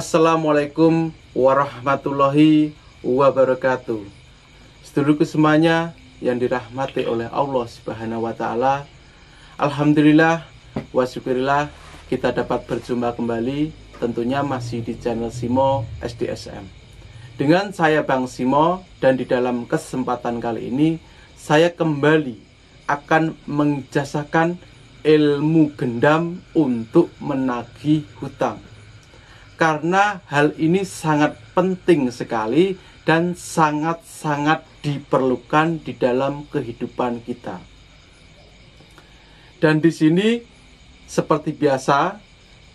Assalamualaikum warahmatullahi wabarakatuh. Sedulurku semuanya yang dirahmati oleh Allah Subhanahu wa taala. Alhamdulillah wa syukurillah kita dapat berjumpa kembali tentunya masih di channel Simo SDSM. Dengan saya Bang Simo dan di dalam kesempatan kali ini saya kembali akan menjasakan ilmu gendam untuk menagih hutang karena hal ini sangat penting sekali dan sangat-sangat diperlukan di dalam kehidupan kita. Dan di sini seperti biasa,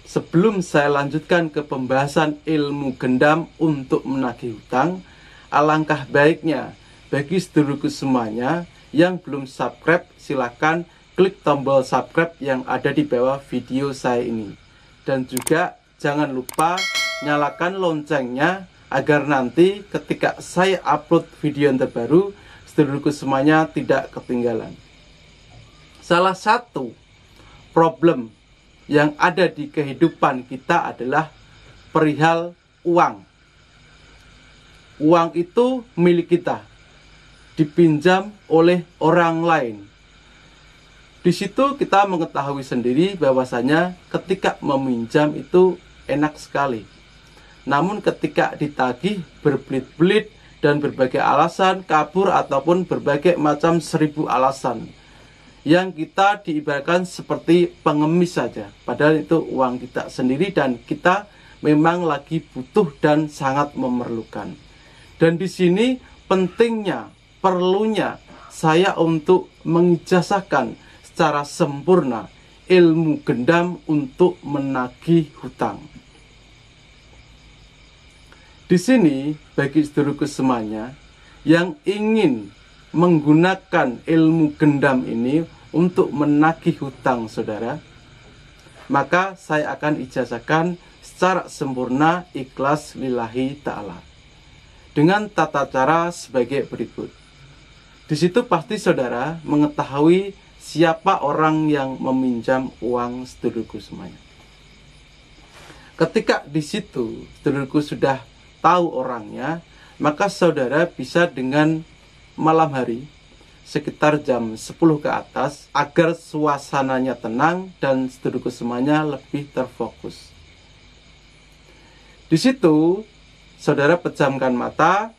sebelum saya lanjutkan ke pembahasan ilmu gendam untuk menagih hutang, alangkah baiknya bagi sedulurku semuanya yang belum subscribe silakan klik tombol subscribe yang ada di bawah video saya ini. Dan juga jangan lupa nyalakan loncengnya agar nanti ketika saya upload video yang terbaru, sedulurku semuanya tidak ketinggalan. Salah satu problem yang ada di kehidupan kita adalah perihal uang. Uang itu milik kita, dipinjam oleh orang lain. Di situ kita mengetahui sendiri bahwasanya ketika meminjam itu enak sekali. Namun ketika ditagih berbelit-belit dan berbagai alasan kabur ataupun berbagai macam seribu alasan yang kita diibarkan seperti pengemis saja padahal itu uang kita sendiri dan kita memang lagi butuh dan sangat memerlukan dan di sini pentingnya perlunya saya untuk mengijazahkan secara sempurna ilmu gendam untuk menagih hutang di sini bagi seluruh semuanya yang ingin menggunakan ilmu gendam ini untuk menagih hutang saudara, maka saya akan ijazahkan secara sempurna ikhlas lillahi ta'ala. Dengan tata cara sebagai berikut. Di situ pasti saudara mengetahui siapa orang yang meminjam uang sedulurku semuanya. Ketika di situ sedulurku sudah tahu orangnya, maka saudara bisa dengan malam hari sekitar jam 10 ke atas agar suasananya tenang dan seduduk semuanya lebih terfokus. Di situ, saudara pejamkan mata.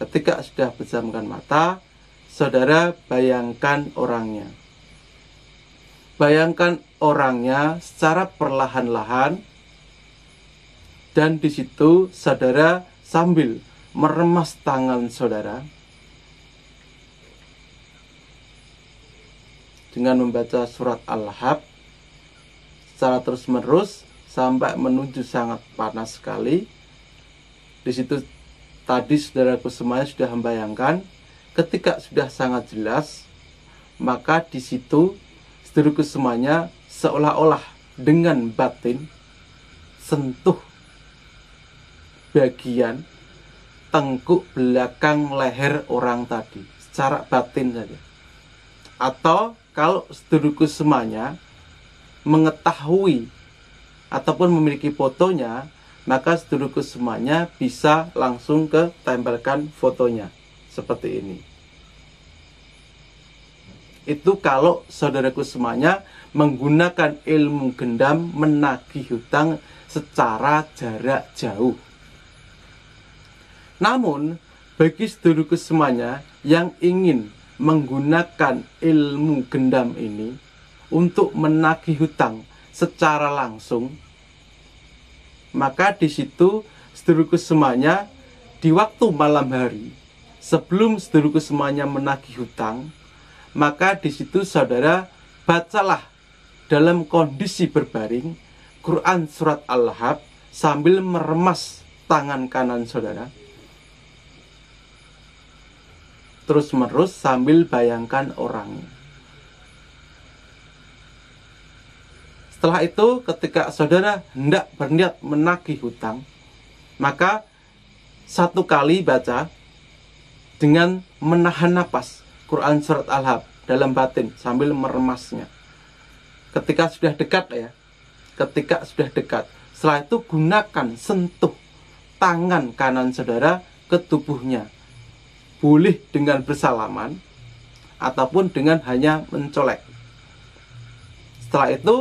Ketika sudah pejamkan mata, saudara bayangkan orangnya. Bayangkan orangnya secara perlahan-lahan dan di situ saudara sambil meremas tangan saudara dengan membaca surat Al-Hab secara terus-menerus sampai menuju sangat panas sekali. Di situ tadi saudaraku semuanya sudah membayangkan ketika sudah sangat jelas maka di situ saudaraku semuanya seolah-olah dengan batin sentuh bagian tengkuk belakang leher orang tadi secara batin saja atau kalau seduluku semuanya mengetahui ataupun memiliki fotonya maka seduluku semuanya bisa langsung ke tempelkan fotonya seperti ini itu kalau saudaraku semuanya menggunakan ilmu gendam menagih hutang secara jarak jauh namun, bagi seluruh semuanya yang ingin menggunakan ilmu gendam ini untuk menagih hutang secara langsung, maka di situ seluruh semuanya di waktu malam hari sebelum seluruh semuanya menagih hutang, maka di situ saudara bacalah dalam kondisi berbaring Quran surat Al-Lahab sambil meremas tangan kanan saudara terus-menerus sambil bayangkan orang. Setelah itu, ketika saudara hendak berniat menagih hutang, maka satu kali baca dengan menahan napas Quran Surat Al-Hab dalam batin sambil meremasnya. Ketika sudah dekat ya, ketika sudah dekat, setelah itu gunakan sentuh tangan kanan saudara ke tubuhnya boleh dengan bersalaman ataupun dengan hanya mencolek. Setelah itu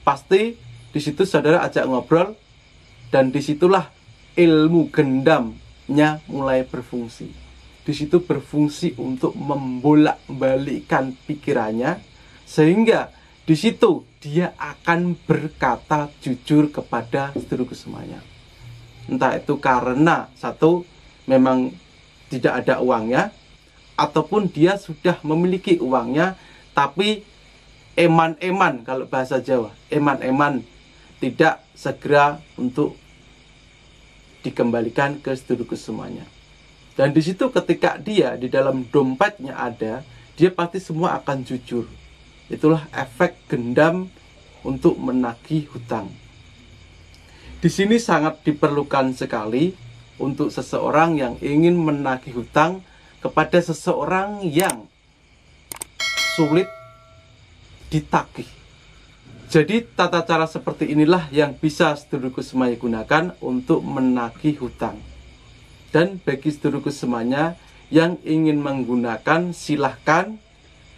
pasti di situ saudara ajak ngobrol dan disitulah ilmu gendamnya mulai berfungsi. Di situ berfungsi untuk membolak-balikkan pikirannya sehingga di situ dia akan berkata jujur kepada seluruh semuanya. Entah itu karena satu memang tidak ada uangnya ataupun dia sudah memiliki uangnya tapi eman-eman kalau bahasa Jawa eman-eman tidak segera untuk dikembalikan ke seluruh kesemuanya dan di situ ketika dia di dalam dompetnya ada dia pasti semua akan jujur itulah efek gendam untuk menagih hutang di sini sangat diperlukan sekali untuk seseorang yang ingin menagih hutang kepada seseorang yang sulit ditagih. Jadi tata cara seperti inilah yang bisa seduluku semuanya gunakan untuk menagih hutang. Dan bagi seduluku semuanya yang ingin menggunakan silahkan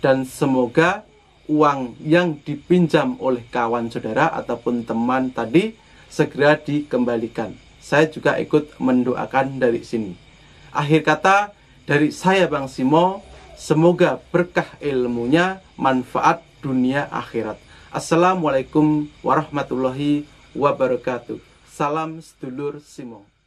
dan semoga uang yang dipinjam oleh kawan saudara ataupun teman tadi segera dikembalikan saya juga ikut mendoakan dari sini. Akhir kata dari saya Bang Simo, semoga berkah ilmunya manfaat dunia akhirat. Assalamualaikum warahmatullahi wabarakatuh. Salam sedulur Simo.